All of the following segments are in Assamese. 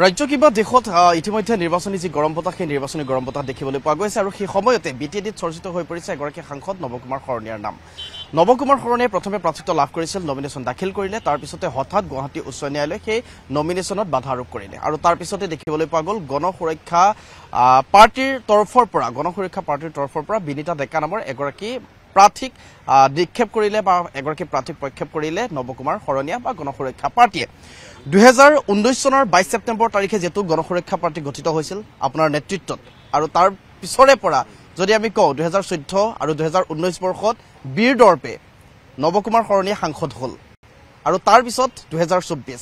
ৰাজ্য কিবা দেশত ইতিমধ্যে নিৰ্বাচনী যি গৰম বতাহ সেই নিৰ্বাচনী গৰম বতাহ দেখিবলৈ পোৱা গৈছে আৰু সেই সময়তে বি টি এডিত চৰ্চিত হৈ পৰিছে এগৰাকী সাংসদ নৱকুমাৰ শৰণীয়াৰ নাম নৱকুমাৰ শৰণীয়াই প্ৰথমে প্ৰাৰ্থিত্ব লাভ কৰিছিল নমিনেশ্যন দাখিল কৰিলে তাৰ পিছতে হঠাৎ গুৱাহাটী উচ্চ ন্যায়ালয়ে সেই নমিনেশ্যনত বাধা আৰোপ কৰিলে আৰু তাৰ পিছতে দেখিবলৈ পোৱা গ'ল গণ সুৰক্ষা পাৰ্টীৰ তৰফৰ পৰা গণ সুৰক্ষা পাৰ্টীৰ তৰফৰ পৰা বিনীতা ডেকা নামৰ এগৰাকী প্ৰাৰ্থীক নিক্ষেপ কৰিলে বা এগৰাকী প্ৰাৰ্থীক প্ৰক্ষেপ কৰিলে নৱকুমাৰ শৰণীয়া বা গণ সুৰক্ষা পাৰ্টীয়ে দুহেজাৰ ঊনৈছ চনৰ বাইছ ছেপ্টেম্বৰ তাৰিখে যিহেতু গণসুৰক্ষা পাৰ্টি গঠিত হৈছিল আপোনাৰ নেতৃত্বত আৰু তাৰ পিছৰে পৰা যদি আমি কওঁ দুহেজাৰ চৈধ্য আৰু দুহেজাৰ ঊনৈছ বৰ্ষত বীৰ দৰ্পে নৱকুমাৰ শৰণীয়ে সাংসদ হ'ল আৰু তাৰ পিছত দুহেজাৰ চৌব্বিছ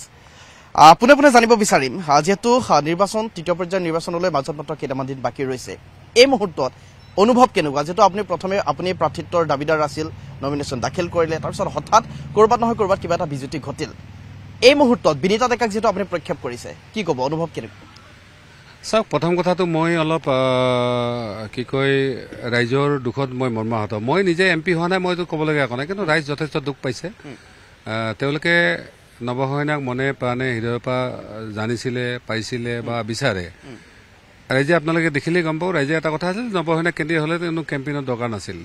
পোনে পোনে জানিব বিচাৰিম যিহেতু নিৰ্বাচন তৃতীয় পৰ্যায়ৰ নিৰ্বাচনলৈ মাজত মাত্ৰ কেইটামান দিন বাকী ৰৈছে এই মুহূৰ্তত অনুভৱ কেনেকুৱা যিহেতু আপুনি প্ৰথমে আপুনি প্ৰাৰ্থিত্বৰ দাবীদাৰ আছিল নমিনেশ্যন দাখিল কৰিলে তাৰপিছত হঠাৎ ক'ৰবাত নহয় ক'ৰবাত কিবা এটা বিজুতি ঘটিল এই মুহূৰ্তত বিনীতা ডেকাক যিহেতু আপুনি প্ৰক্ষেপ কৰিছে কি ক'ব অনুভৱ কেনেকুৱা চাওক প্ৰথম কথাটো মই অলপ কি কয় ৰাইজৰ দুখত মই মৰ্মাহত মই নিজে এম পি হোৱা নাই মইতো ক'বলগীয়া একো নাই কিন্তু ৰাইজ যথেষ্ট দুখ পাইছে তেওঁলোকে নৱসেনাক মনে প্ৰাণে হৃদয়ৰ পৰা জানিছিলে পাইছিলে বা বিচাৰে ৰাইজে আপোনালোকে দেখিলেই গম পাওঁ ৰাইজে এটা কথা আছিল নৱসেনা কেন্দ্ৰীয় হ'লে কোনো কেম্পেইনৰ দৰকাৰ নাছিল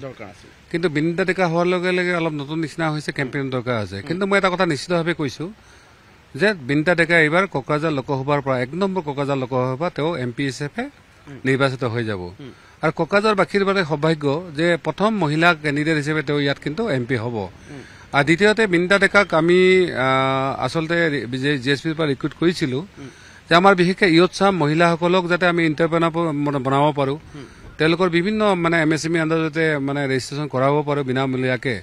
কিন্তু বিনীতা ডেকা হোৱাৰ লগে লগে অলপ নতুন নিচিনা হৈছে কেম্পেইনৰ দৰকাৰ হৈছে কিন্তু মই এটা কথা নিশ্চিতভাৱে কৈছোঁ যে বিন্তা ডেকা এইবাৰ কোকৰাঝাৰ লোকসভাৰ পৰা এক নম্বৰ কোকৰাঝাৰ লোকসভা তেওঁ এম পি হিচাপে নিৰ্বাচিত হৈ যাব আৰু কোকৰাঝাৰ বাসীৰ বাবে সৌভাগ্য যে প্ৰথম মহিলা কেণ্ডিডেট হিচাপে তেওঁ ইয়াত কিন্তু এম পি হ'ব আৰু দ্বিতীয়তে বিন্তা ডেকাক আমি আচলতে জি এছ পিৰ পৰা ৰিক্ৰুট কৰিছিলোঁ যে আমাৰ বিশেষকৈ ইয়ৎসাম মহিলাসকলক যাতে আমি ইণ্টাৰপ্ৰেনাৰ বনাব পাৰোঁ তেওঁলোকৰ বিভিন্ন মানে M S M E e under যাতে মানে ৰেজিষ্ট্ৰেশ্যন কৰাব পাৰে বিনামূলীয়াকে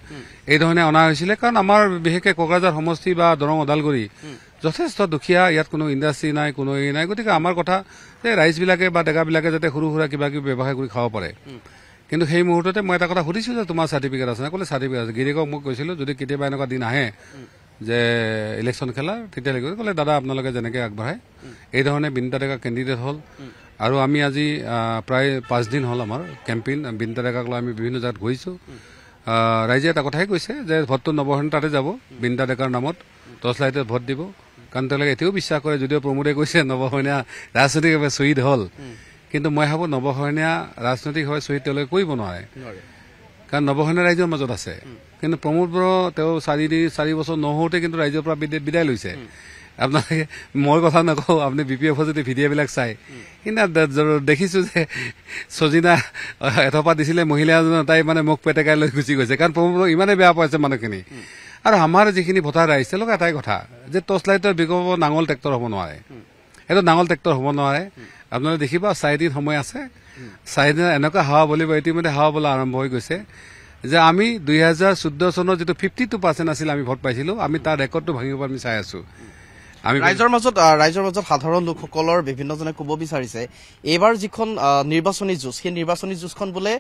এইধৰণে অনা হৈছিলে কাৰণ আমাৰ বিশেষকৈ কোকৰাঝাৰ সমষ্টি বা দৰং ওদালগুৰি যথেষ্ট দুখীয়া ইয়াত কোনো ইণ্ডাষ্ট্ৰী নাই কোনো এই নাই গতিকে আমাৰ কথা যে ৰাইজবিলাকে বা ডেকাবিলাকে যাতে সৰু সুৰা কিবা কিবি ব্যৱসায় কৰি খাব পাৰে কিন্তু সেই মুহূৰ্ততে মই এটা কথা সুধিছোঁ যে তোমাৰ চাৰ্টিফিকেট আছে নাই ক'লে চাৰ্টিফিকেট আছে গিৰিয়েকক মই কৈছিলোঁ যদি কেতিয়াবা এনেকুৱা দিন আহে যে ইলেকশ্যন খেলাৰ তেতিয়ালৈকে ক'লে দাদা আপোনালোকে যেনেকৈ আগবঢ়ায় এইধৰণে বিনীতা ডেকা কেণ্ডিডেট হ'ল আৰু আমি আজি প্ৰায় পাঁচদিন হ'ল আমাৰ কেম্পেইন কেম্পিং ডেকাক লৈ আমি বিভিন্ন জেগাত গৈছোঁ ৰাইজে এটা কথাই কৈছে যে ভোটটো নৱসেন তাতে যাব ডেকাৰ নামত টচলাইটে ভোট দিব কাৰণ তেওঁলোকে এতিয়াও বিশ্বাস কৰে যদিও প্ৰমোদে কৈছে নৱসেনীয়া ৰাজনৈতিকভাৱে শ্বহীদ হ'ল কিন্তু মই ভাবোঁ নৱসেনীয়া ৰাজনৈতিকভাৱে শ্বহীদ তেওঁলোকে কৰিব নোৱাৰে কাৰণ নৱসেনীয়া ৰাইজৰ মাজত আছে কিন্তু প্ৰমোদ বৰ তেওঁ চাৰি চাৰি বছৰ নহওঁতে কিন্তু ৰাইজৰ পৰা বিদায় লৈছে আপোনালোকে মই কথা নকওঁ আপুনি বি পি এফৰ যদি ভিডিঅ'বিলাক চাই কিন্তু দেখিছোঁ যে ছজিনা এথপা দিছিলে মহিলা এজন তাই মানে মোক পেটেকাই লৈ গুচি গৈছে কাৰণ প্ৰমোদক ইমানেই বেয়া পাইছে মানুহখিনি আৰু আমাৰ যিখিনি ভোটাৰ ৰাইজ তেওঁলোকে এটাই কথা যে টৰ্চ লাইটৰ বিকল্প নাঙল ট্ৰেক্টৰ হ'ব নোৱাৰে সেইটো নাঙল ট্ৰেক্টৰ হ'ব নোৱাৰে আপোনালোকে দেখিব চাৰিদিন সময় আছে চাৰিদিন এনেকুৱা হাৱা বলিব ইতিমধ্যে হাৱা বলা আৰম্ভ হৈ গৈছে যে আমি দুই হাজাৰ চৈধ্য চনৰ যিটো ফিফটি টু পাৰ্চেণ্ট আছিল আমি ভোট পাইছিলোঁ আমি তাৰ ৰেকৰ্ডটো ভাঙিব আমি চাই আছোঁ ৰাইজৰ মাজত ৰাইজৰ মাজত সাধাৰণ লোকসকলৰ বিভিন্নজনে ক'ব বিচাৰিছে এইবাৰ যিখন নিৰ্বাচনী যুঁজ সেই নিৰ্বাচনী যুঁজখন বোলে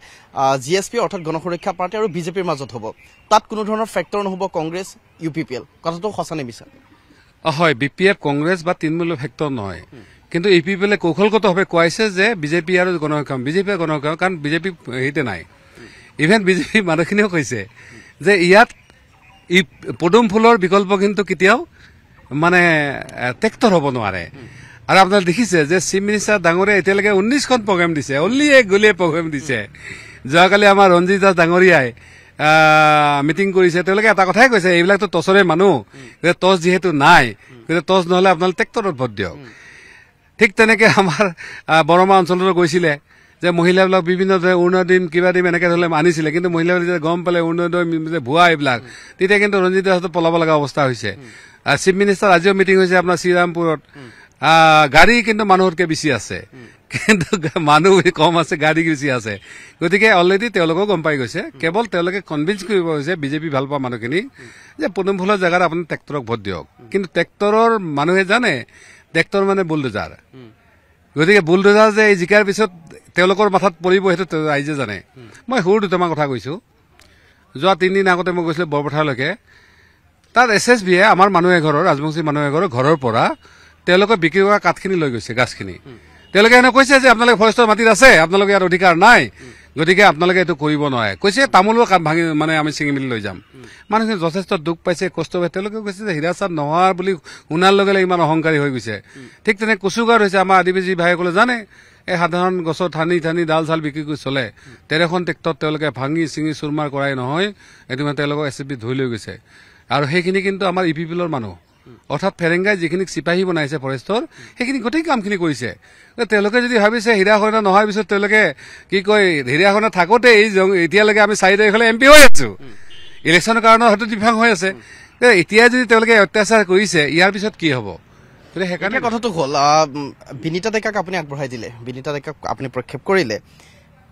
জি এছ পি অৰ্থাৎ গণসুৰক্ষা পাৰ্টী আৰু বিজেপিৰ মাজত হ'ব তাত কোনো ধৰণৰ ফেক্টৰ নহ'ব Congress U P P L কথাটো সঁচা নে নিবিচাৰ হয় বি পি এফ কংগ্ৰেছ বা তৃণমূল ফেক্টৰ নহয় কিন্তু ইউ পি পি এলে কৌশলগতভাৱে কোৱাইছে যে বিজেপি আৰু বিজেপি আৰু গণসংখ্যা কাৰণ বিজেপি হেৰিতে নাই ইভেন বিজেপিৰ মানুহখিনিয়েও কৈছে যে ইয়াত পদুম ফুলৰ বিকল্প কিন্তু কেতিয়াও মানে ট্ৰেক্টৰ হ'ব নোৱাৰে আৰু আপোনালোকে দেখিছে যে চিফ মিনিষ্টাৰ ডাঙৰীয়া এতিয়ালৈকে ঊনৈছখন প্ৰগ্ৰেম দিছে অলি এক গুলিয়ে প্ৰগ্ৰেম দিছে যোৱাকালি আমাৰ ৰঞ্জিত দাস ডাঙৰীয়াই মিটিং কৰিছে তেওঁলোকে এটা কথাই কৈছে এইবিলাকতো টচৰে মানুহ গতিকে টচ যিহেতু নাই গতিকে টচ নহ'লে আপোনালোকে ট্ৰেক্টৰত ভোট দিয়ক ঠিক তেনেকৈ আমাৰ বৰমা অঞ্চলতো গৈছিলে যে মহিলাবিলাক বিভিন্ন ধৰণে অৰুণোদয় কিবা দিম এনেকৈ ধৰণে আনিছিলে কিন্তু মহিলাবিলাক যেতিয়া গম পালে অৰুণোদয় ভুৱা এইবিলাক তেতিয়া কিন্তু ৰঞ্জিত দাসত পলাব লগা অৱস্থা হৈছে চিফ মিনিষ্টাৰ আজিও মিটিং হৈছে আপোনাৰ শ্ৰীৰামপুৰত গাড়ী কিন্তু মানুহতকৈ বেছি আছে কিন্তু মানুহ কম আছে গাড়ী বেছি আছে গতিকে অলৰেডি তেওঁলোকেও গম পাই গৈছে কেৱল তেওঁলোকে কনভিন্স কৰিব গৈছে বিজেপি ভাল পোৱা মানুহখিনি যে পদুম ফুলৰ জেগাত আপুনি ট্ৰেক্টৰক ভোট দিয়ক কিন্তু ট্ৰেক্টৰৰ মানুহে জানে ট্ৰেক্টৰ মানে বুলডোজাৰ গতিকে বুলডোজাৰ যে জিকাৰ পিছত তেওঁলোকৰ মাথাত পৰিব সেইটো ৰাইজে জানে মই সৰু দুটামান কথা কৈছোঁ যোৱা তিনিদিন আগতে মই গৈছিলোঁ বৰপথাৰলৈকে তাত এছ এছ বিয়ে আমাৰ মানুহ এঘৰৰ ৰাজবংশী মানুহ এঘৰৰ ঘৰৰ পৰা তেওঁলোকে বিক্ৰী কৰা কাঠখিনি লৈ গৈছে গাছখিনি তেওঁলোকে এনে কৈছে যে আপোনালোকে ফৰেষ্টৰ মাটিত আছে আপোনালোকে ইয়াত অধিকাৰ নাই গতিকে আপোনালোকে এইটো কৰিব নোৱাৰে কৈছে তামোলৰ কাঠ ভাঙি মানে আমি চিঙি মেলি লৈ যাম মানুহখিনি যথেষ্ট দুখ পাইছে কষ্ট পাইছে তেওঁলোকে কৈছে যে হীৰাচাদ নোহোৱাৰ বুলি শুনাৰ লগে লগে ইমান অহংকাৰী হৈ গৈছে ঠিক তেনে কচুগাৰ হৈছে আমাৰ আদিবাসী ভাইসকলে জানে এই সাধাৰণ গছৰ ঠানি ঠানি ডাল চাল বিক্ৰী কৰি চলে তেৰখন ট্ৰেক্টৰত তেওঁলোকে ভাঙি চিঙি চুৰমাৰ কৰাই নহয় এইটো মানে তেওঁলোকক এছ এছ বি ধৰি লৈ গৈছে আৰু সেইখিনি কিন্তু আমাৰ ই পি পি এলৰ মানুহ অৰ্থাৎ ফেৰেংগাই যিখিনি চিপাহী বনাইছে ফৰেষ্টৰ সেইখিনি গোটেই কামখিনি কৰিছে তেওঁলোকে যদি ভাবিছে হীৰা সৰণা নহাৰ পিছত তেওঁলোকে কি কয় হীৰা সৰণা থাকোঁতে এই এতিয়ালৈকে আমি চাৰি তাৰিখলৈ এম পি হৈ আছো ইলেকশ্যনৰ কাৰণে হয়তো ডিফাং হৈ আছে এতিয়া যদি তেওঁলোকে অত্যাচাৰ কৰিছে ইয়াৰ পিছত কি হ'ব গতিকে সেইকাৰণে কথাটো হ'ল বিনীতা ডেকাক আপুনি আগবঢ়াই দিলে বিনীতা ডেকাক আপুনি প্ৰক্ষেপ কৰিলে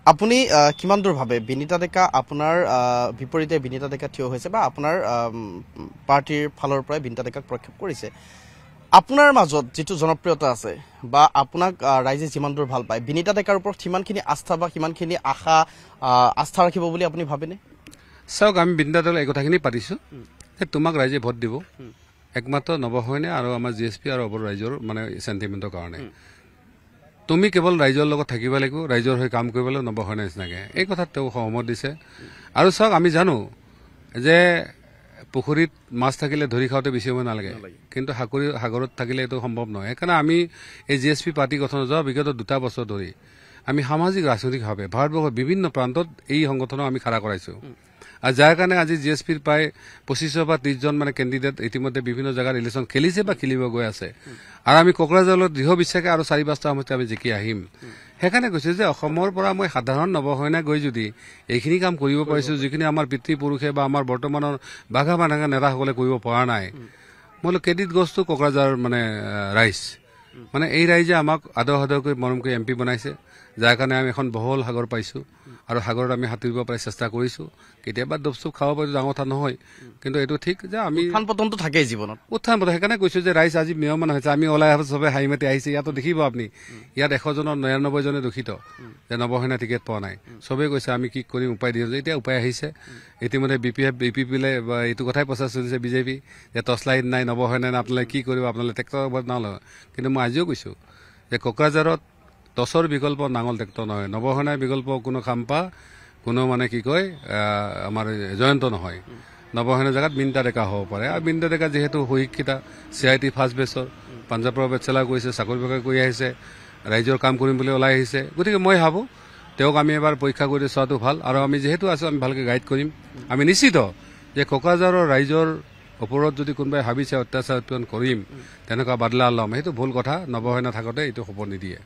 আপুনি কিমান দূৰ ভাবে বিনীতা ডেকা আপোনাৰ বিপৰীতে বিনীতা ডেকা থিয় হৈছে বা আপোনাৰ পাৰ্টীৰ ফালৰ পৰাই বিনীতা ডেকাক প্ৰক্ষেপ কৰিছে আপোনাৰ মাজত যিটো জনপ্ৰিয়তা আছে বা আপোনাক ৰাইজে যিমান দূৰ ভাল পায় বিনীতা ডেকাৰ ওপৰত সিমানখিনি আস্থা বা সিমানখিনি আশা আস্থা ৰাখিব বুলি আপুনি ভাবেনে চাওক আমি বিনীতা ডেকা এই কথাখিনি পাতিছোঁ যে তোমাক ৰাইজে ভোট দিব একমাত্ৰ নৱ হয়নে আৰু আমাৰ জি এছ পি আৰু অৱ ৰাইজৰ মানে চেণ্টিমেণ্টৰ কাৰণে তুমি কেৱল ৰাইজৰ লগত থাকিব লাগিব ৰাইজৰ হৈ কাম কৰিব লাগিব নবহৰ হয় নিচিনাকৈ এই কথাত তেওঁ সহমত দিছে আৰু চাওক আমি জানো যে পুখুৰীত মাছ থাকিলে ধৰি খাওঁতে বেছি সময় নালাগে কিন্তু সাঁকুৰি সাগৰত থাকিলে এইটো সম্ভৱ নহয় সেইকাৰণে আমি এই জি এছ পি পাৰ্টি গঠনত যোৱা বিগত দুটা বছৰ ধৰি আমি সামাজিক ৰাজনৈতিকভাৱে ভাৰতবৰ্ষৰ বিভিন্ন প্ৰান্তত এই সংগঠনক আমি খাৰা কৰাইছোঁ আৰু যাৰ কাৰণে আজি জি এছ পিৰ প্ৰায় পঁচিছশ বা ত্ৰিছজন মানে কেণ্ডিডেট ইতিমধ্যে বিভিন্ন জেগাত ইলেকশ্যন খেলিছে বা খেলিব গৈ আছে আৰু আমি কোকৰাঝাৰলৈ দৃঢ় বিশ্বাসে আৰু চাৰি পাঁচটা সময়তে আমি জিকি আহিম সেইকাৰণে কৈছোঁ যে অসমৰ পৰা মই সাধাৰণ নৱসৈনা গৈ যদি এইখিনি কাম কৰিব পাৰিছোঁ যিখিনি আমাৰ পিতৃ পুৰুষে বা আমাৰ বৰ্তমানৰ বাঘা বানাঘা নেতাসকলে কৰিব পৰা নাই মই বোলো কেডিট গছটো কোকৰাঝাৰ মানে ৰাইজ মানে এই ৰাইজে আমাক আদৰ সাদৰকৈ মৰমকৈ এম পি বনাইছে যাৰ কাৰণে আমি এখন বহল সাগৰ পাইছোঁ আৰু সাগৰত আমি সাঁতুৰিব পাৰি চেষ্টা কৰিছোঁ কেতিয়াবা ডপচুপ খাব পাৰিছো ডাঙৰ কথা নহয় কিন্তু এইটো ঠিক যে আমি উত্থান পতনটো থাকে জীৱনত উত্থান পতন সেইকাৰণে কৈছোঁ যে ৰাইজ আজি মেয় মানুহ হৈছে আমি ওলাই আহিছো চবে হাঁহি মাতি আহিছে ইয়াতো দেখিব আপুনি ইয়াত এশজনৰ নিৰানব্বৈজনে দূষিত যে নৱসেনা টিকেট পোৱা নাই চবেই কৈছে আমি কি কৰিম উপায় দিছোঁ এতিয়া উপায় আহিছে ইতিমধ্যে B P F B P পিলে এইটো কথাই প্ৰচাৰ চলিছে বিজেপি যে টচলাইট নাই নৱসেনা আপোনালোকে কি কৰিব আপোনালোকে ট্ৰেক্টৰ নালাগে কিন্তু মই আজিও কৈছোঁ যে কোকৰাঝাৰত টছৰ বিকল্প নাঙল ট্ৰেক্টৰ নহয় নৱসেনাই বিকল্প কোনো খাম্পা কোনো মানে কি কয় আমাৰ জয়ন্ত নহয় নৱসেনা জেগাত মিণ্টা ডেকা হ'ব পাৰে আৰু মিণ্টা ডেকা যিহেতু সুশিক্ষিতা চি আই টি ফাৰ্ষ্ট বেচৰ পাঞ্জাৱৰ বেচেলাৰ কৰিছে চাকৰি বাকৰি কৰি আহিছে ৰাইজৰ কাম কৰিম বুলি ওলাই আহিছে গতিকে মই ভাবোঁ তেওঁক আমি এবাৰ পৰীক্ষা কৰি চোৱাটো ভাল আৰু আমি যিহেতু আছোঁ আমি ভালকৈ গাইড কৰিম আমি নিশ্চিত যে কোকাজাৰৰ ৰাইজৰ ওপৰত যদি কোনোবাই ভাবিছে অত্যাচাৰ উৎপাদন কৰিম তেনেকুৱা বাদলা ল'ম সেইটো ভুল কথা নৱসেনা থাকোঁতে এইটো হ'ব নিদিয়ে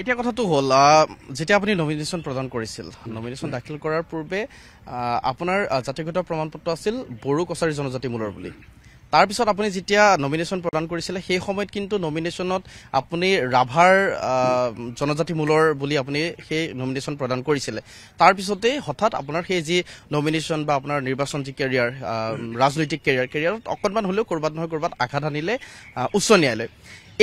এতিয়া কথাটো হ'ল যেতিয়া আপুনি নমিনেশ্যন প্ৰদান কৰিছিল নমিনেশ্যন দাখিল কৰাৰ পূৰ্বে আপোনাৰ জাতিগত প্ৰমাণ পত্ৰ আছিল বড়ো কছাৰী জনজাতি মূলৰ বুলি তাৰপিছত আপুনি যেতিয়া নমিনেশ্যন প্ৰদান কৰিছিলে সেই সময়ত কিন্তু নমিনেশ্যনত আপুনি ৰাভাৰ জনজাতি মূলৰ বুলি আপুনি সেই নমিনেশ্যন প্ৰদান কৰিছিলে তাৰপিছতেই হঠাৎ আপোনাৰ সেই যি নমিনেশ্যন বা আপোনাৰ নিৰ্বাচন যি কেৰিয়াৰ ৰাজনৈতিক কেৰিয়াৰ কেৰিয়াৰত অকণমান হ'লেও ক'ৰবাত নহয় ক'ৰবাত আঘাত আনিলে উচ্চ ন্যায়ালয়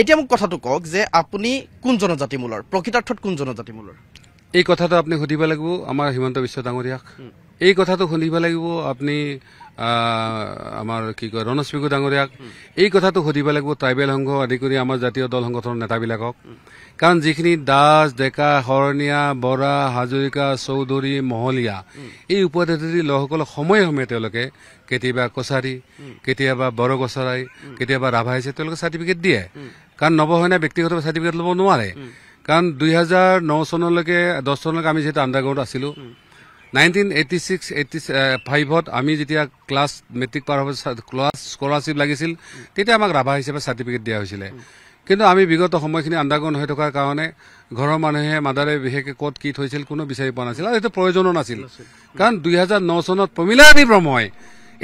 এতিয়া মোক কথাটো কওক যে আপুনি কোন জনজাতিমূলৰ প্ৰকৃতাৰ্থত কোন জনজাতিমূলৰ এই কথাটো আপুনি সুধিব লাগিব আমাৰ হিমন্ত বিশ্ব ডাঙৰীয়াক এই কথাটো সুধিব লাগিব আপুনি আমাৰ কি কয় ৰণজ পিগু ডাঙৰীয়াক এই কথাটো সুধিব লাগিব ট্ৰাইবেল সংঘ আদি কৰি আমাৰ জাতীয় দল সংগঠনৰ নেতাবিলাকক কাৰণ যিখিনি দাস ডেকা শৰণীয়া বৰা হাজৰিকা চৌধুৰী মহলীয়া এই উপদেষ্টি লোকসকলক সময়ে সময়ে তেওঁলোকে কেতিয়াবা কছাৰী কেতিয়াবা বৰগছৰাই কেতিয়াবা ৰাভা হৈছে তেওঁলোকে চাৰ্টিফিকেট দিয়ে কাৰণ নবহেনে ব্যক্তিগত চাৰ্টিফিকেট ল'ব নোৱাৰে কাৰণ দুই হাজাৰ ন চনলৈকে দহ চনলৈকে আমি যেতিয়া আণ্ডাৰগ্ৰাউণ্ড আছিলোঁ নাইনটিন এইটি ছিক্স এইটি ফাইভত আমি যেতিয়া ক্লাছ মেট্ৰিক পাৰ হ'ব ক্লাছ স্কলাৰশ্বিপ লাগিছিল তেতিয়া আমাক ৰাভা হিচাপে চাৰ্টিফিকেট দিয়া হৈছিলে কিন্তু আমি বিগত সময়খিনি আণ্ডাৰগ্ৰাউণ্ড হৈ থকাৰ কাৰণে ঘৰৰ মানুহে মাদাৰে বিশেষকৈ ক'ত কি থৈছিল কোনো বিচাৰি পোৱা নাছিল আৰু সেইটো প্ৰয়োজনো নাছিল কাৰণ দুই হাজাৰ ন চনত প্ৰমিলাদী ব্ৰহ্মই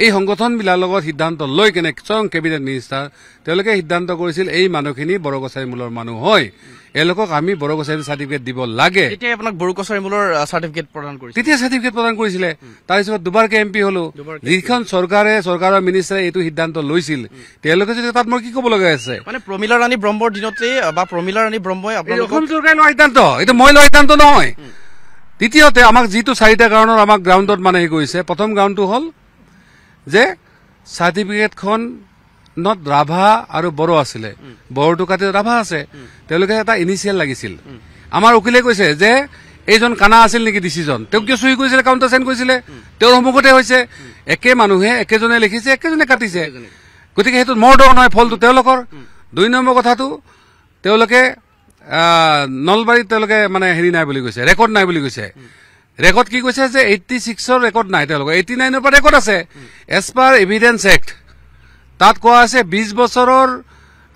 এই সংগঠনবিলাকৰ লগত সিদ্ধান্ত লৈ কেনে চং কেবিনেট মিনিষ্টাৰ তেওঁলোকে সিদ্ধান্ত কৰিছিল এই মানুহখিনি বৰগছাৰি মূলৰ মানুহ হয় এলোকক আমি বৰগছাৰি চাৰ্টিফিকেট দিব লাগে তেতিয়া চাৰ্টিফিকেট প্ৰদান কৰিছিলে তাৰপিছত দুবাৰকে এম পি হলো যিখন চৰকাৰে চৰকাৰৰ মিনিষ্টাৰে এইটো সিদ্ধান্ত লৈছিল তেওঁলোকে যদি তাত মই কি কব লগা আছে মানে প্ৰমিলা ৰাণী ব্ৰহ্মৰ দিনতে বা প্ৰমিলা ৰাণী ব্ৰহ্মই চৰকাৰে লোৱা সিদ্ধান্ত এইটো মই লোৱা সিদ্ধান্ত নহয় তৃতীয়তে আমাক যিটো চাৰিটা গ্ৰাউণ্ডৰ আমাক গ্ৰাউণ্ডত মানে হেৰি কৰিছে প্ৰথম গ্ৰাউণ্ডটো হ'ল যে চাৰ্টিফিকেটখনত ৰাভা আৰু বড়ো আছিলে বড়োটো কাটি ৰাভা আছে তেওঁলোকে এটা ইনিচিয়েল লাগিছিল আমাৰ উকিলে কৈছে যে এইজন কানা আছিল নেকি ডিচিজন তেওঁ কিয় চুই কৰিছিলে কাউণ্টাৰ চাইন কৰিছিলে তেওঁৰ সন্মুখতে হৈছে একে মানুহে একেজনে লিখিছে একেজনে কাটিছে গতিকে সেইটো মৰ দৰ নহয় ফলটো তেওঁলোকৰ দুই নম্বৰ কথাটো তেওঁলোকে নলবাৰীত তেওঁলোকে মানে হেৰি নাই বুলি কৈছে ৰেকৰ্ড নাই বুলি কৈছে ৰেকৰ্ড কি কৈছে যে এইটি ছিক্সৰ ৰেকৰ্ড নাই তেওঁলোকৰ এইটি নাইনৰ পৰা ৰেকৰ্ড আছে এজ পাৰ এভিডেন্স এক্ট তাত কোৱা আছে বিছ বছৰৰ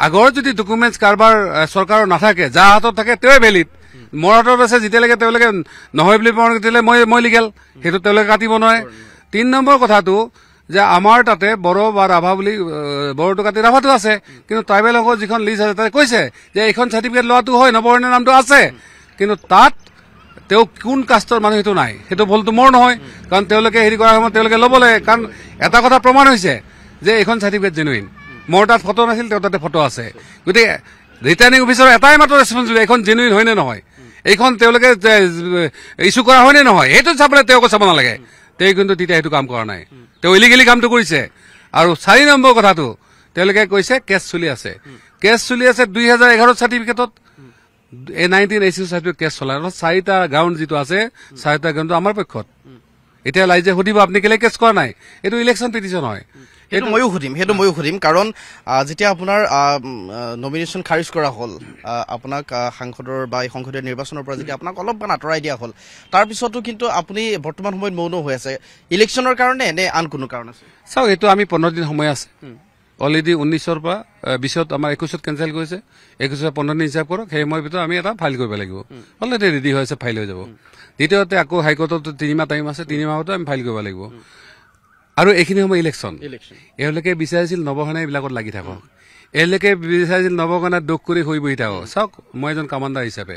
আগৰ যদি ডকুমেণ্টছ কাৰোবাৰ চৰকাৰৰ নাথাকে যাৰ হাতত থাকে তেওঁ ভেলিড মোৰ হাতত আছে যেতিয়ালৈকে তেওঁলোকে নহয় বুলি প্ৰমাণ কৰিলে মই মই লিগেল সেইটো তেওঁলোকে কাটিব নোৱাৰে তিনি নম্বৰ কথাটো যে আমাৰ তাতে বড়ো বা ৰাভা বুলি বড়োটো কাটি ৰাভাটো আছে কিন্তু ট্ৰাইবেল ট্ৰাইবেলসকলৰ যিখন লিষ্ট আছে তাতে কৈছে যে এইখন চাৰ্টিফিকেট লোৱাটো হয় নৱৰ্ণ নামটো আছে কিন্তু তাত তেওঁ কোন কাষ্টৰ মানুহ সেইটো নাই সেইটো ভুলটো মোৰ নহয় কাৰণ তেওঁলোকে হেৰি কৰাৰ সময়ত তেওঁলোকে ল'ব লাগে কাৰণ এটা কথা প্ৰমাণ হৈছে যে এইখন চাৰ্টিফিকেট জেনুইন মোৰ তাত ফটো নাছিল তেওঁ তাতে ফটো আছে গতিকে ৰিটাৰ্ণিং অফিচাৰৰ এটাই মাত্ৰ ৰেচপনছিবিলিটি এইখন জেনুইন নে নহয় এইখন তেওঁলোকে ইছ্যু কৰা হয়নে নহয় সেইটো চাবলৈ তেওঁকো চাব নালাগে তেওঁ কিন্তু তেতিয়া সেইটো কাম কৰা নাই তেওঁ ইলিগেলি কামটো কৰিছে আৰু চাৰি নম্বৰ কথাটো তেওঁলোকে কৈছে কেছ চলি আছে কেছ চলি আছে দুই হাজাৰ এঘাৰ চাৰ্টিফিকেটত এ নাইনটিন এ চিটো চাইডটো কেছ চলাই চাৰিটা গাউণ্ড যিটো আছে চাৰিটা গাউণ্ড আমাৰ পক্ষত এতিয়া ৰাইজে সুধিব আপুনি কেলে কেছ কৰা নাই এইটো ইলেকশ্যন পিটিশ্যন হয় সেইটো ময়ো সুধিম সেইটো ময়ো সুধিম কাৰণ যেতিয়া আপোনাৰ নমিনেশ্যন খাৰিজ কৰা হ'ল আপোনাক সাংসদৰ বা সংসদীয় নিৰ্বাচনৰ পৰা যেতিয়া আপোনাক অলপমান আঁতৰাই দিয়া হ'ল তাৰপিছতো কিন্তু আপুনি বৰ্তমান সময়ত মৌন হৈ আছে ইলেকশ্যনৰ কাৰণে নে আন কোনো কাৰণ আছে চাওক এইটো আমি পোন্ধৰ দিন সময় আছে অলৰেডি উনিশৰ পৰা বিছত আমাৰ একৈছত কেঞ্চেল কৰিছে একৈশত পোন্ধৰ দিন হিচাপ কৰক সেই সময়ৰ ভিতৰত আমি এটা ফাইল কৰিব লাগিব অলৰেডি ৰেডি হৈ আছে ফাইল হৈ যাব দ্বিতীয়তে আকৌ হাইকোৰ্টত তিনিমাহ টাইম আছে তিনিমাহতো আমি ফাইল কৰিব লাগিব আৰু এইখিনি সময় ইলেকশ্যন এওঁলোকে বিচাৰিছিল নৱসেনাই এইবিলাকত লাগি থাকক এওঁলোকে বিচাৰিছিল নৱসেনাই দুখ কৰি শুই বহি থাকক চাওক মই এজন কামাণ্ডাৰ হিচাপে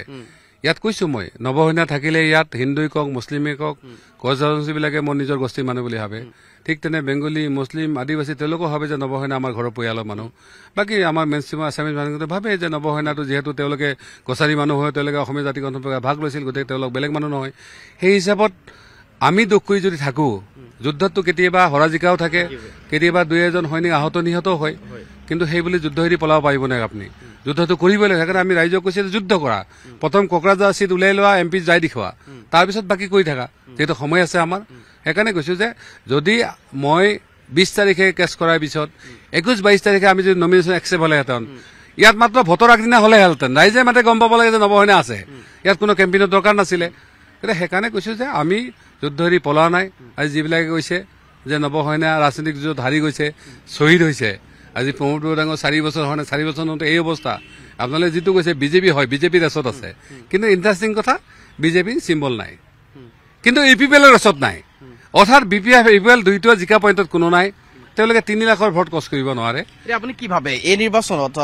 ইয়াত কৈছোঁ মই নৱসন্যা থাকিলে ইয়াত হিন্দুই কওক মুছলিমেই কওক গছ জনগোষ্ঠীবিলাকে মোৰ নিজৰ গোষ্ঠীৰ মানুহ বুলি ভাবে ঠিক তেনে বেংগলী মুছলিম আদিবাসী তেওঁলোকো ভাবে যে নৱসেনা আমাৰ ঘৰৰ পৰিয়ালৰ মানুহ বাকী আমাৰ মেনচিম আছামিজ মানুহ ভাবে যে নৱসেনাটো যিহেতু তেওঁলোকে গছাৰী মানুহ হয় তেওঁলোকে অসমীয়া জাতি গ্ৰন্থভাৱে ভাগ লৈছিল গতিকে তেওঁলোক বেলেগ মানুহ নহয় সেই হিচাপত আমি দুখ কৰি যদি থাকোঁ যুদ্ধততো কেতিয়াবা হৰাজিকাও থাকে কেতিয়াবা দুই এজন সৈনিক আহত নিহতও হয় কিন্তু সেই বুলি যুদ্ধ এৰি পলাব পাৰিব নাই আপুনি যুদ্ধটো কৰিবই লাগে সেইকাৰণে আমি ৰাইজক কৈছে যে যুদ্ধ কৰা প্ৰথম কক্ৰাঝাৰ চিট ওলাই লোৱা এম পি যাই দেখুওৱা তাৰপিছত বাকী কৰি থাকা যিহেতু সময় আছে আমাৰ সেইকাৰণে কৈছো যে যদি মই বিশ তাৰিখে কেছ কৰাৰ পিছত একৈছ বাইছ তাৰিখে আমি যদি নমিনেশ্যন একচেপ্ট হ'লেহেঁতেন ইয়াত মাত্ৰ ভোটৰ আগদিনা হলেহেঁতেন ৰাইজে মাতে গম পাব লাগে যে নৱসেনে আছে ইয়াত কোনো কেম্পেইনৰ দৰকাৰ নাছিলে গতিকে সেইকাৰণে কৈছো যে আমি যুদ্ধ হেৰি পলোৱা নাই আজি যিবিলাকে কৈছে যে নৱসেনা ৰাজনৈতিক যুদ্ধত হাৰি গৈছে শ্বহীদ হৈছে আজি প্ৰমোদ ডাঙৰ চাৰি বছৰ হোৱা নাই চাৰি বছৰ হওঁতে এই অৱস্থা আপোনালোকে যিটো কৈছে বিজেপি হয় বিজেপি ৰেচত আছে কিন্তু ইণ্টাৰেষ্টিং কথা বিজেপিৰ চিম্বল নাই কিন্তু ইউ পি পি এলৰ ৰেচত নাই অৰ্থাৎ B P F U P L দুইটোৱে জিকা পইণ্টত কোনো নাই তেওঁলোকে তিনি লাখৰ ভোট কচ কৰিব নোৱাৰে আপুনি কি ভাবে এই নিৰ্বাচনত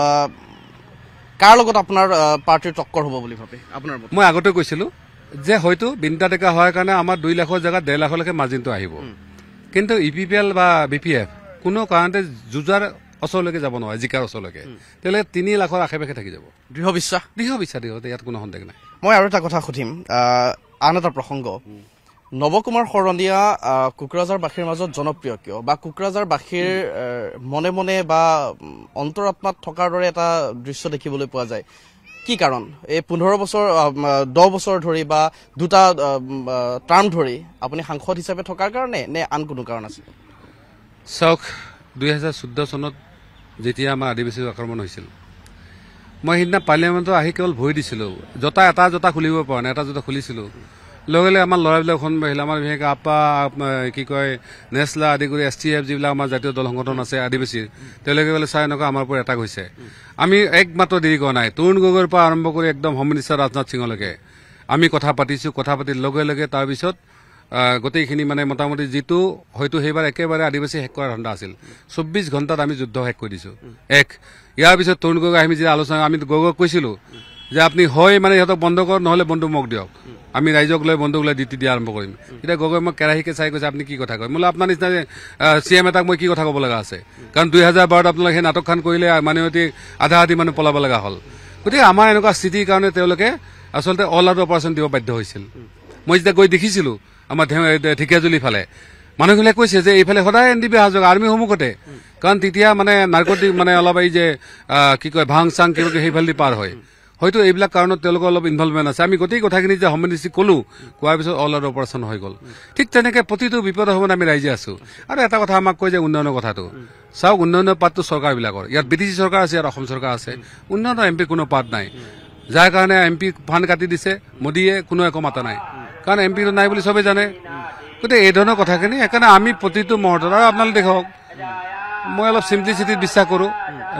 কাৰ লগত আপোনাৰ পাৰ্টীৰ টক্কৰ হ'ব বুলি ভাবে আপোনাৰ মই আগতে কৈছিলোঁ যে হয়তো বিনিতা ডেকা হোৱাৰ কাৰণে আমাৰ দুই লাখৰ জেগাত ডেৰ লাখলৈকে মাৰ্জিনটো আহিব কিন্তু ইউ পি পি এল বা বি পি এফ কোনো কাৰণতে যুঁজাৰ ওচৰলৈকে যাব নোৱাৰে জিকাৰ ওচৰলৈকে তেতিয়াহ'লে তিনি লাখৰ আশে পাশে থাকি যাব দৃঢ় বিশ্বাস দৃঢ় বিশ্বাস দৃঢ়তে ইয়াত কোনো সন্দেহ নাই মই আৰু এটা কথা সুধিম আন এটা প্ৰসংগ নৱকুমাৰ শৰণীয়া কোকৰাজাৰবাসীৰ মাজত জনপ্ৰিয় কিয় বা কোকৰাজাৰবাসীৰ মনে মনে বা অন্তৰাত্মাত থকাৰ দৰে এটা দৃশ্য দেখিবলৈ পোৱা যায় কি কাৰণ এই পোন্ধৰ বছৰ দহ বছৰ ধৰি বা দুটা টাৰ্ম ধৰি আপুনি সাংসদ হিচাপে থকাৰ কাৰণে নে আন কোনো কাৰণ আছে চাওক দুই হাজাৰ চৈধ্য চনত যেতিয়া আমাৰ আদিবাসী আক্ৰমণ হৈছিল মই সেইদিনা পাৰ্লিয়ামেণ্টত আহি কেৱল ভৰি দিছিলোঁ জোতা এটা জোতা খুলিব পৰা নাই এটা জোতা খুলিছিলোঁ লগে লগে আমাৰ ল'ৰাবিলাক সন্মুখীন আহিলে আমাৰ বিশেষকৈ আপা কি কয় নেচলা আদি কৰি এছ টি এফ যিবিলাক আমাৰ জাতীয় দল সংগঠন আছে আদিবাসীৰ তেওঁলোকে বোলে চাই এনেকুৱা আমাৰ ওপৰত এটাক হৈছে আমি একমাত্ৰ দেৰি কৰা নাই তৰুণ গগৈৰ পৰা আৰম্ভ কৰি একদম হোম মিনিষ্টাৰ ৰাজনাথ সিঙলৈকে আমি কথা পাতিছোঁ কথা পাতি লগে লগে তাৰপিছত গোটেইখিনি মানে মোটামুটি যিটো হয়তো সেইবাৰ একেবাৰে আদিবাসী শেষ কৰাৰ ধান্দা আছিল চৌব্বিছ ঘণ্টাত আমি যুদ্ধ শেষ কৰি দিছোঁ এক ইয়াৰ পিছত তৰুণ গগৈ আমি যেতিয়া আলোচনা আমি গগৈক কৈছিলোঁ যে আপুনি হয় মানে সিহঁতক বন্ধ কৰক নহ'লে বন্ধু মোক দিয়ক আমি ৰাইজক লৈ বন্ধুক লৈ ডিউটি দিয়া আৰম্ভ কৰিম এতিয়া গগৈ মই কেৰাহীকে চাই কৈছে আপুনি কি কথা কয় বোলে আপোনাৰ নিচিনা চি এম এটাক মই কি কথা ক'ব লগা আছে কাৰণ দুই হাজাৰ বাৰত আপোনালোকে সেই নাটকখন কৰিলে মানে অতি আধা আধি মানুহ পলাব লগা হ'ল গতিকে আমাৰ এনেকুৱা স্থিতিৰ কাৰণে তেওঁলোকে আচলতে অল আউট অপাৰেশ্যন দিব বাধ্য হৈছিল মই যেতিয়া গৈ দেখিছিলোঁ আমাৰ ঢেকিয়াজুলিৰ ফালে মানুহবিলাকে কৈছে যে এইফালে সদায় এন ডি পি অহা যোগ আৰ্মি সন্মুখতে কাৰণ তেতিয়া মানে নাৰ্কটিক মানে অলপ এই যে কি কয় ভাং চাং কিবা সেইফালেদি পাৰ হয় হয়তো এইবিলাক কাৰণত তেওঁলোকৰ অলপ ইনভলভমেণ্ট আছে আমি গোটেই কথাখিনি যে সমিতি কলো কোৱাৰ পিছত অল আউট অপাৰেশ্যন হৈ গ'ল ঠিক তেনেকৈ প্ৰতিটো বিপদ সময়ত আমি ৰাইজে আছো আৰু এটা কথা আমাক কয় যে উন্নয়নৰ কথাটো চাওক উন্নয়নৰ পাতটো চৰকাৰবিলাকৰ ইয়াত বি টি চি চৰকাৰ আছে ইয়াত অসম চৰকাৰ আছে উন্নয়নৰ এম পি কোনো পাত নাই যাৰ কাৰণে এম পি ফাণ্ড কাটি দিছে মোদীয়ে কোনো একো মাতা নাই কাৰণ এম পিটো নাই বুলি চবেই জানে গতিকে এইধৰণৰ কথাখিনি সেইকাৰণে আমি প্ৰতিটো মুহূৰ্তত আৰু আপোনালোকে দেখক মই অলপ চিম্প্লিচিটিত বিশ্বাস কৰোঁ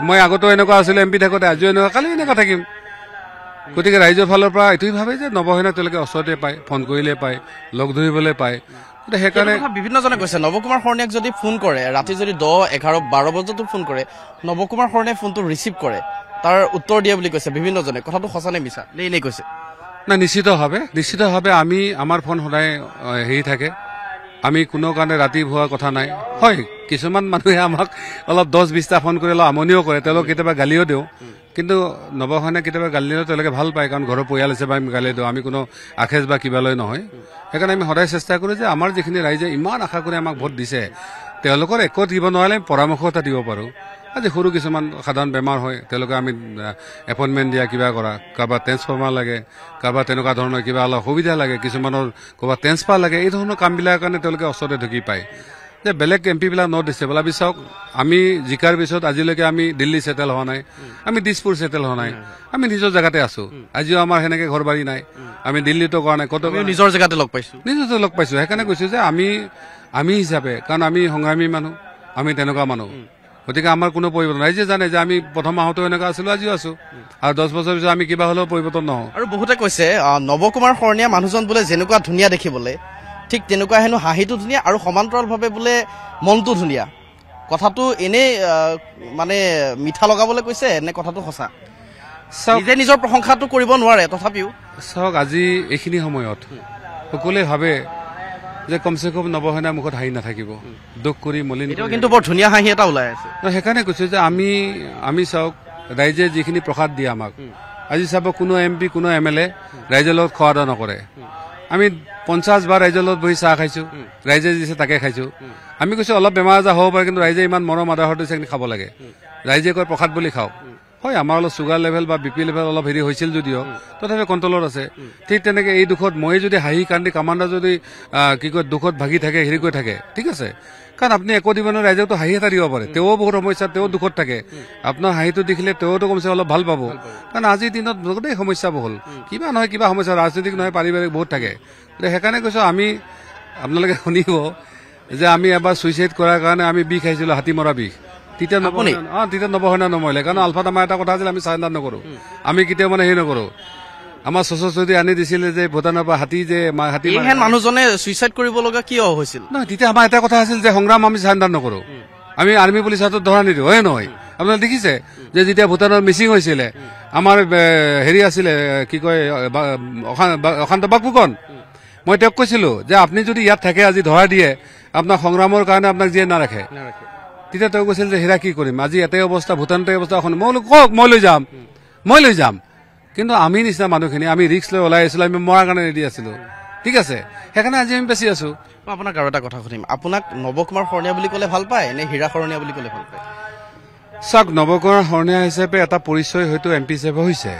মই আগতেও এনেকুৱা আছিলোঁ এম পি থাকোঁতে আজিও এনেকুৱা কালি এনেকুৱা থাকিম গতিকে ৰাইজৰ ফালৰ পৰা এইটোৱে ভাবে যে নৱসেনা তেওঁলোকে ওচৰতে পায় ফোন কৰিলে পায় লগ ধৰিবলৈ পায় সেইকাৰণে বিভিন্নজনে কৈছে নৱ কুমাৰ শৰণীয়াক যদি ফোন কৰে ৰাতি যদি দহ এঘাৰ বাৰ বজাতো ফোন কৰে নৱ কুমাৰ শৰণীয়াই ফোনটো ৰিচিভ কৰে তাৰ উত্তৰ দিয়ে বুলি কৈছে বিভিন্নজনে কথাটো সঁচা নে মিছা নে এনেই কৈছে না নিশ্চিত হবে নিশ্চিত হবে আমি আমাৰ ফোন সদায় হেৰি থাকে আমি কোনো কাৰণে ৰাতি ভুৱা কথা নাই হয় কিছুমান মানুহে আমাক অলপ দহ বিছটা ফোন কৰি অলপ আমনিও কৰে তেওঁলোক কেতিয়াবা গালিও দিওঁ কিন্তু নৱসানে কেতিয়াবা গালি দিলেও তেওঁলোকে ভাল পায় কাৰণ ঘৰৰ পৰিয়াল আছে বা আমি গালি দিওঁ আমি কোনো আখেজ বা কিবালৈ নহয় সেইকাৰণে আমি সদায় চেষ্টা কৰোঁ যে আমাৰ যিখিনি ৰাইজে ইমান আশা কৰি আমাক ভোট দিছে তেওঁলোকৰ একো দিব নোৱাৰিলে আমি পৰামৰ্শ এটা দিব পাৰোঁ আজি সৰু কিছুমান সাধাৰণ বেমাৰ হয় তেওঁলোকে আমি এপইণ্টমেণ্ট দিয়া কিবা কৰা কাৰোবাৰ ট্ৰেঞ্চফৰ্মাৰ লাগে কাৰোবাৰ তেনেকুৱা ধৰণৰ কিবা অলপ সুবিধা লাগে কিছুমানৰ ক'ৰবাত ট্ৰেঞ্চফাৰ লাগে এই ধৰণৰ কামবিলাকৰ কাৰণে তেওঁলোকে ওচৰতে ঢুকি পায় যে বেলেগ এম পিবিলাক নৰ্থ ইষ্ট এইবিলাক বিচাৰক আমি জিকাৰ পিছত আজিলৈকে আমি দিল্লী ছেটেল হোৱা নাই আমি দিছপুৰ ছেটেল হোৱা নাই আমি নিজৰ জেগাতে আছোঁ আজিও আমাৰ সেনেকৈ ঘৰ বাৰী নাই আমি দিল্লীতো কৰা নাই ক'ত নিজৰ জেগাতে লগ পাইছোঁ নিজতে লগ পাইছোঁ সেইকাৰণে কৈছোঁ যে আমি আমি হিচাপে কাৰণ আমি সংগ্ৰামী মানুহ আমি তেনেকুৱা মানুহ গতিকে আমাৰ কোনো পৰিৱৰ্তন নাই যে জানে যে আমি প্ৰথম আহোঁতে এনেকুৱা আছিলোঁ আজিও আছো আৰু দহ বছৰ পিছত আমি কিবা হ'লেও পৰিৱৰ্তন নহওঁ আৰু বহুতে কৈছে নৱকুমাৰ শৰণীয়া মানুহজন বোলে যেনেকুৱা ধুনীয়া দেখিবলৈ ঠিক তেনেকুৱা হেনো হাঁহিটো ধুনীয়া আৰু সমান্তৰালভাৱে বোলে মনটো ধুনীয়া কথাটো এনেই মানে মিঠা লগাবলৈ কৈছে নে কথাটো সঁচা চাওক নিজৰ প্ৰশংসাটো কৰিব নোৱাৰে তথাপিও চাওক আজি এইখিনি সময়ত সকলোৱে ভাবে যে কমচে কম নৱসেনাৰ মুখত হাঁহি নাথাকিব দুখ কৰি মলিন কিন্তু বৰ ধুনীয়া হাঁহি এটা ওলাই আছে সেইকাৰণে কৈছো যে আমি আমি চাওক ৰাইজে যিখিনি প্ৰসাদ দিয়ে আমাক আজি চাব কোনো এম পি কোনো এম এল এ ৰাইজৰ লগত খোৱা দোৱা নকৰে আমি পঞ্চাছ বাৰ ৰাইজৰ লগত বহি চাহ খাইছো ৰাইজে দিছে তাকে খাইছোঁ আমি কৈছো অলপ বেমাৰ আজাৰ হ'ব পাৰে কিন্তু ৰাইজে ইমান মৰম আদৰ্শ দিছে খাব লাগে ৰাইজে কয় প্ৰসাদ বুলি খাওক হয় আমাৰ অলপ চুগাৰ লেভেল বা বি পি লেভেল অলপ হেৰি হৈছিল যদিও তথাপি কণ্ট্ৰলত আছে ঠিক তেনেকে এই দুখত ময়ে যদি হাঁহি কান্দি কামাণ্ডা যদি কি কয় দুখত ভাগি থাকে হেৰি কৰি থাকে ঠিক আছে কাৰণ আপুনি একো দিব নোৱাৰে ৰাইজকতো হাঁহি এটা দিব পাৰে তেওঁ বহুত সমস্যা তেওঁ দুখত থাকে আপোনাৰ হাঁহিটো দেখিলে তেওঁতো কমছে অলপ ভাল পাব কাৰণ আজিৰ দিনত গোটেই সমস্যা বহল কিবা নহয় কিবা সমস্যা ৰাজনৈতিক নহয় পাৰিবাৰিক বহুত থাকে গতিকে সেইকাৰণে কৈছোঁ আমি আপোনালোকে শুনিব যে আমি এবাৰ ছুইচাইড কৰাৰ কাৰণে আমি বিষ আহিছিলোঁ মৰা বিষ নবহনীয়া নমৰিলে কাৰণ আলফাত আমাৰ এটা কথা আছিলে আমি চাৰেণ্ডাৰ নকৰোঁ আমি কেতিয়াও মানে হেৰি নকৰোঁ আমাৰ সচস্বতী আনি দিছিলে যে ভূটানৰ পৰা হাতী যে হাতী মানুহজনে চুইচাইড কৰিব লগা কিয় হৈছিল নহয় তেতিয়া আমাৰ এটা কথা আছিল যে সংগ্ৰাম আমি চাৰেণ্ডাৰ নকৰোঁ আমি আৰ্মি পুলিচ হাতত ধৰা নিদিওঁ হয় নহয় আপোনালোকে দেখিছে যে যেতিয়া ভূটানৰ মিচিং হৈছিলে আমাৰ হেৰি আছিলে কি কয় অশান্ত বাকফুকন মই তেওঁক কৈছিলোঁ যে আপুনি যদি ইয়াত থাকে আজি ধৰা দিয়ে আপোনাক সংগ্ৰামৰ কাৰণে আপোনাক যিয়ে নাৰাখে তেতিয়া তেওঁ কৈছিল যে হেৰা কি কৰিম আজি ইয়াতে অৱস্থা ভূটানতে অৱস্থা অসম মই কওক মই লৈ যাম মই লৈ যাম কিন্তু আমি নিচিনা মানুহখিনি আমি ৰিক্স লৈ ওলাই আছিলোঁ আমি মৰাৰ কাৰণে ৰেডি আছিলোঁ ঠিক আছে সেইকাৰণে আজি আমি বেছি আছোঁ মই আপোনাক আৰু এটা কথা সুধিম আপোনাক নৱকুমাৰ শৰণীয়া বুলি ক'লে ভাল পায় নে হীৰা শৰণীয়া বুলি ক'লে ভাল পায় চাওক নৱ কুমাৰ শৰণীয়া হিচাপে এটা পৰিচয় হয়তো এম পি হিচাপে হৈছে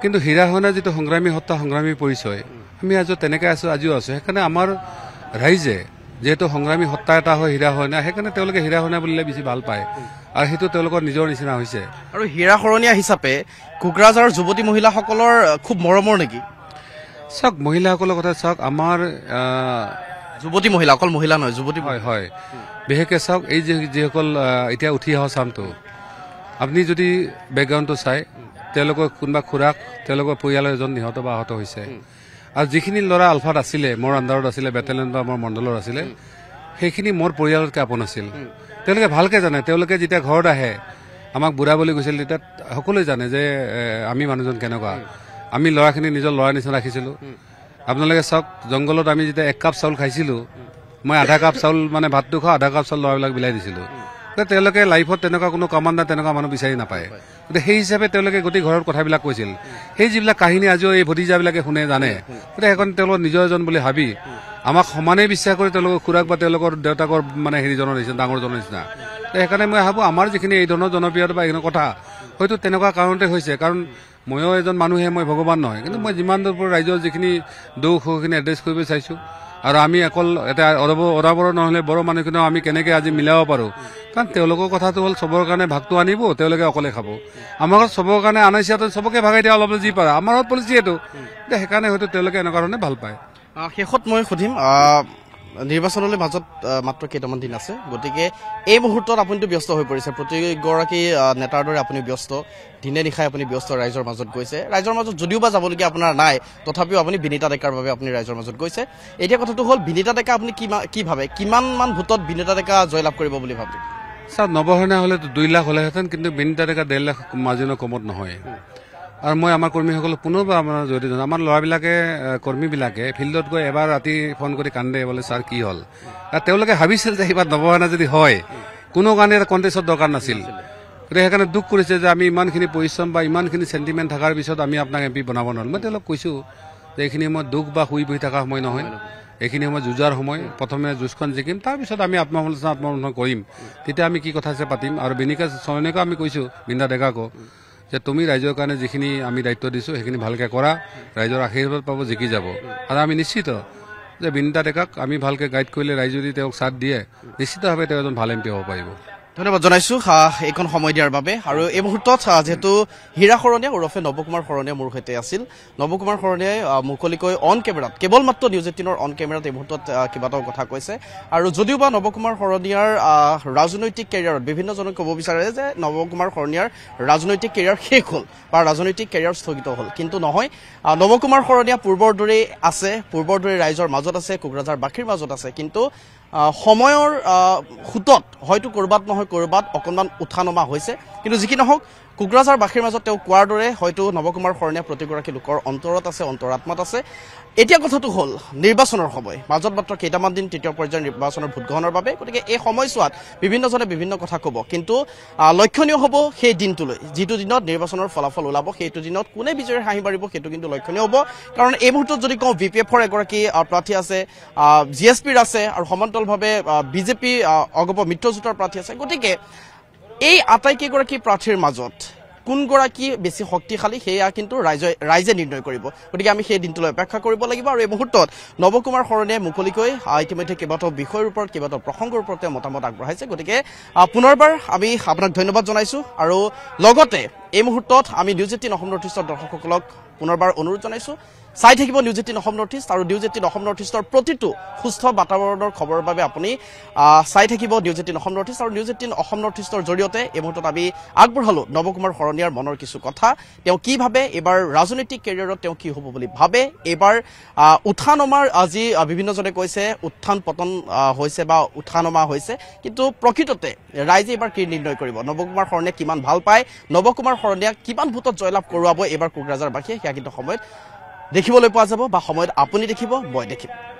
কিন্তু হীৰা শৰণীয়া যিটো সংগ্ৰামী সত্তা সংগ্ৰামী পৰিচয় আমি আজি তেনেকৈ আছোঁ আজিও আছোঁ সেইকাৰণে আমাৰ ৰাইজে যিহেতু সংগ্ৰামী সত্তা এটা হয় হীৰা সৰণীয়া সেইকাৰণে তেওঁলোকে হীৰা সৰণীয়া বুলিলে বেছি ভাল পায় আৰু সেইটো তেওঁলোকৰ নিজৰ নিচিনা হৈছে আৰু হীৰা সৰণীয়া হিচাপে কোকৰাঝাৰৰ যুৱতী মহিলাসকলৰ খুব মৰমৰ নেকি চাওক মহিলাসকলৰ কথা চাওক আমাৰ যুৱতী মহিলা অকল মহিলা নহয় যুৱতী হয় হয় বিশেষকৈ চাওক এই যি যিসকল এতিয়া উঠি অহা চামটো আপুনি যদি বেকগ্ৰাউণ্ডটো চায় তেওঁলোকৰ কোনোবা খুৰাক তেওঁলোকৰ পৰিয়ালৰ এজন নিহত বা আহত হৈছে আৰু যিখিনি ল'ৰা আলফাত আছিলে মোৰ আণ্ডাৰত আছিলে বেটেলিয়ন বা মোৰ মণ্ডলৰ আছিলে সেইখিনি মোৰ পৰিয়ালতকৈ আপোন আছিল তেওঁলোকে ভালকৈ জানে তেওঁলোকে যেতিয়া ঘৰত আহে আমাক বুঢ়া বুলি গৈছিল তেতিয়া সকলোৱে জানে যে আমি মানুহজন কেনেকুৱা আমি ল'ৰাখিনি নিজৰ ল'ৰাৰ নিচিনা ৰাখিছিলোঁ আপোনালোকে চাওক জংঘলত আমি যেতিয়া এক কাপ চাউল খাইছিলোঁ মই আধা কাপ চাউল মানে ভাতটো খাওঁ আধা কাপ চাউল ল'ৰাবিলাক বিলাই দিছিলোঁ তেওঁলোকে লাইফত তেনেকুৱা কোনো কমাণ্ডাৰ তেনেকুৱা মানুহ বিচাৰি নাপায় গতিকে সেই হিচাপে তেওঁলোকে গোটেই ঘৰত কথাবিলাক কৈছিল সেই যিবিলাক কাহিনী আজিও এই ভতিজাবিলাকে শুনে জানে গতিকে সেইখন তেওঁলোকৰ নিজৰ এজন বুলি ভাবি আমাক সমানেই বিশ্বাস কৰি তেওঁলোকৰ খুৰাক বা তেওঁলোকৰ দেউতাকৰ মানে হেৰিজনৰ নিচিনা ডাঙৰজনৰ নিচিনা সেইকাৰণে মই ভাবোঁ আমাৰ যিখিনি এই ধৰণৰ জনপ্ৰিয়তা বা এইখিনি কথা হয়তো তেনেকুৱা কাৰণতে হৈছে কাৰণ ময়ো এজন মানুহে মই ভগৱান নহয় কিন্তু মই যিমান দূৰ ৰাইজৰ যিখিনি দুখ সেইখিনি এড্ৰেছ কৰিব চাইছোঁ আৰু আমি অকল এটা অৰব অৰাবৰ নহ'লে বড়ো মানুহখিনিও আমি কেনেকৈ আজি মিলাব পাৰোঁ কাৰণ তেওঁলোকৰ কথাটো হ'ল চবৰ কাৰণে ভাগটো আনিব তেওঁলোকে অকলে খাব আমাৰ ঘৰত চবৰ কাৰণে আনাইছে চবকে ভাগাই দিয়া অলপ যি পাৰা আমাৰ ঘৰত পলিচি এইটো সেইকাৰণে হয়তো তেওঁলোকে এনেকুৱা ধৰণে ভাল পায় শেষত মই সুধিম নিৰ্বাচনলৈ মাজত মাত্ৰ কেইটামান দিন আছে গতিকে এই মুহূৰ্তত আপুনিতো ব্যস্ত হৈ পৰিছে প্ৰতিগৰাকী নেতাৰ দৰে আপুনি ব্যস্ত দিনে নিশাই আপুনি ব্যস্ত ৰাইজৰ মাজত গৈছে ৰাইজৰ মাজত যদিও বা যাবলগীয়া আপোনাৰ নাই তথাপিও আপুনি বিনীতা ডেকাৰ বাবে আপুনি ৰাইজৰ মাজত গৈছে এতিয়া কথাটো হ'ল বিনীতা ডেকা আপুনি কিমান কি ভাবে কিমানমান ভোটত বিনীতা ডেকা জয়লাভ কৰিব বুলি ভাবে ছাৰ নৱসেনা হ'লেতো দুই লাখ হ'লেহেঁতেন কিন্তু বিনীতা ডেকা ডেৰ লাখ মাজিনৰ কমত নহয় আৰু মই আমাৰ কৰ্মীসকলক পুনৰবাৰ আমাৰ জড়িত আমাৰ ল'ৰাবিলাকে কৰ্মীবিলাকে ফিল্ডত গৈ এবাৰ ৰাতি ফোন কৰি কান্দে বোলে ছাৰ কি হ'ল তেওঁলোকে ভাবিছিল যে এইবাৰ নৱহানা যদি হয় কোনো কাৰণে এটা কণ্টেষ্টৰ দৰকাৰ নাছিল গতিকে সেইকাৰণে দুখ কৰিছে যে আমি ইমানখিনি পৰিশ্ৰম বা ইমানখিনি চেণ্টিমেণ্ট থকাৰ পিছত আমি আপোনাক এম পি বনাব নোৱাৰোঁ মই তেওঁলোকক কৈছোঁ যে এইখিনি সময়ত দুখ বা শুই বহি থকা সময় নহয় এইখিনি সময় যুঁজাৰ সময় প্ৰথমে যুঁজখন জিকিম তাৰপিছত আমি আত্মসমালোচনা আত্মসমালোচনা কৰিম তেতিয়া আমি কি কথা আছে পাতিম আৰু বিনিকা চৰণীয়াকো আমি কৈছোঁ বিন্দা ডেকাকো যে তুমি ৰাইজৰ কাৰণে যিখিনি আমি দায়িত্ব দিছোঁ সেইখিনি ভালকৈ কৰা ৰাইজৰ আশীৰ্বাদ পাব জিকি যাব আৰু আমি নিশ্চিত যে বিনিতা ডেকাক আমি ভালকৈ গাইড কৰিলে ৰাইজ যদি তেওঁক চাথ দিয়ে নিশ্চিতভাৱে তেওঁ এজন ভাল এম পি হ'ব পাৰিব ধন্যবাদ জনাইছোঁ এইখন সময় দিয়াৰ বাবে আৰু এই মুহূৰ্তত যিহেতু হীৰা শৰণীয়া ওৰফে নৱকুমাৰ শৰণীয়া মোৰ সৈতে আছিল নৱকুমাৰ শৰণীয়াই মুকলিকৈ অন কেমেৰাত কেৱল মাত্ৰ নিউজ এইটিনৰ অন কেমেৰাত এই মুহূৰ্তত কেইবাটাও কথা কৈছে আৰু যদিও বা নৱকুমাৰ শৰণীয়াৰ ৰাজনৈতিক কেৰিয়াৰত বিভিন্নজনে ক'ব বিচাৰে যে নৱকুমাৰ শৰণীয়াৰ ৰাজনৈতিক কেৰিয়াৰ শেষ হ'ল বা ৰাজনৈতিক কেৰিয়াৰ স্থগিত হ'ল কিন্তু নহয় নৱকুমাৰ শৰণীয়া পূৰ্বৰ দৰেই আছে পূৰ্বৰ দৰেই ৰাইজৰ মাজত আছে কোকৰাঝাৰ বাসীৰ মাজত আছে কিন্তু সময়ৰ সোঁতত হয়তো ক'ৰবাত নহয় ক'ৰবাত অকণমান উঠা নমা হৈছে কিন্তু যি কি নহওক কোকৰাঝাৰবাসীৰ মাজত তেওঁ কোৱাৰ দৰে হয়তো নৱকুমাৰ শৰণীয়া প্ৰতিগৰাকী লোকৰ অন্তৰত আছে অন্তৰাত্মাত আছে এতিয়া কথাটো হ'ল নিৰ্বাচনৰ সময় মাজত মাত্ৰ কেইটামান দিন তৃতীয় পৰ্যায়ৰ নিৰ্বাচনৰ ভোটগ্ৰহণৰ বাবে গতিকে এই সময়ছোৱাত বিভিন্নজনে বিভিন্ন কথা ক'ব কিন্তু লক্ষণীয় হ'ব সেই দিনটোলৈ যিটো দিনত নিৰ্বাচনৰ ফলাফল ওলাব সেইটো দিনত কোনে বিজয়ীৰ হাঁহি মাৰিব সেইটো কিন্তু লক্ষণীয় হ'ব কাৰণ এই মুহূৰ্তত যদি কওঁ বি পি এফৰ এগৰাকী প্ৰাৰ্থী আছে জি এছ পিৰ আছে আৰু সমান্তৰলভাৱে বিজেপি অগপ মিত্ৰজোঁটৰ প্ৰাৰ্থী আছে গতিকে এই আটাইকেইগৰাকী প্ৰাৰ্থীৰ মাজত কোনগৰাকী বেছি শক্তিশালী সেয়া কিন্তু ৰাইজে ৰাইজে নিৰ্ণয় কৰিব গতিকে আমি সেই দিনটোলৈ অপেক্ষা কৰিব লাগিব আৰু এই মুহূৰ্তত নৱকুমাৰ শৰণে মুকলিকৈ ইতিমধ্যে কেইবাটাও বিষয়ৰ ওপৰত কেইবাটাও প্ৰসংগৰ ওপৰত তেওঁ মতামত আগবঢ়াইছে গতিকে পুনৰবাৰ আমি আপোনাক ধন্যবাদ জনাইছোঁ আৰু লগতে এই মুহূৰ্তত আমি নিউজ এইটিন অসম নৰ্থ ইষ্টৰ দৰ্শকসকলক পুনৰবাৰ অনুৰোধ জনাইছোঁ চাই থাকিব News Eighteen Assam North East আৰু নিউজ এইটিন অসম নৰ্থ ইষ্টৰ প্ৰতিটো সুস্থ বাতাবৰণৰ খবৰৰ বাবে আপুনি চাই থাকিব News Eighteen Assam North East আৰু নিউজ এইটিন অসম নৰ্থ ইষ্টৰ জৰিয়তে এই মুহূৰ্তত আমি আগবঢ়ালো নৱকুমাৰ শৰণীয়াৰ মনৰ কিছু কথা তেওঁ কি ভাবে এইবাৰ ৰাজনৈতিক কেৰিয়াৰত তেওঁ কি হ'ব বুলি ভাবে এইবাৰ উঠা নমাৰ আজি বিভিন্নজনে কৈছে উত্থান পতন হৈছে বা উঠা নমা হৈছে কিন্তু প্ৰকৃততে ৰাইজে এইবাৰ কি নিৰ্ণয় কৰিব নৱকুমাৰ শৰণীয়া কিমান ভাল পায় নৱকুমাৰ শৰণীয়াক কিমান ভোটত জয়লাভ কৰোৱাব এইবাৰ কোকৰাজাৰবাসীয়ে সেয়া কিন্তু সময়ত দেখিবলৈ পোৱা যাব বা সময়ত আপুনি দেখিব মই দেখিম